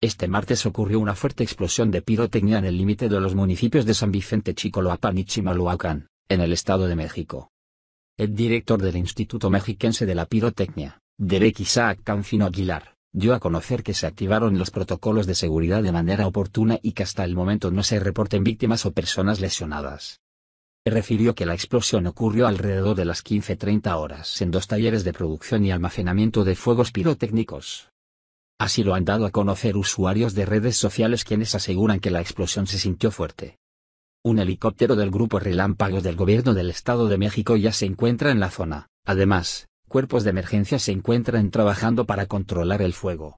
Este martes ocurrió una fuerte explosión de pirotecnia en el límite de los municipios de San Vicente Chicoloapan y Chimalhuacán, en el Estado de México. El director del Instituto Mexiquense de la Pirotecnia, Derek Isaac Canfino Aguilar, dio a conocer que se activaron los protocolos de seguridad de manera oportuna y que hasta el momento no se reporten víctimas o personas lesionadas. Refirió que la explosión ocurrió alrededor de las 15.30 horas en dos talleres de producción y almacenamiento de fuegos pirotécnicos, Así lo han dado a conocer usuarios de redes sociales quienes aseguran que la explosión se sintió fuerte. Un helicóptero del grupo Relámpagos del gobierno del Estado de México ya se encuentra en la zona. Además, cuerpos de emergencia se encuentran trabajando para controlar el fuego.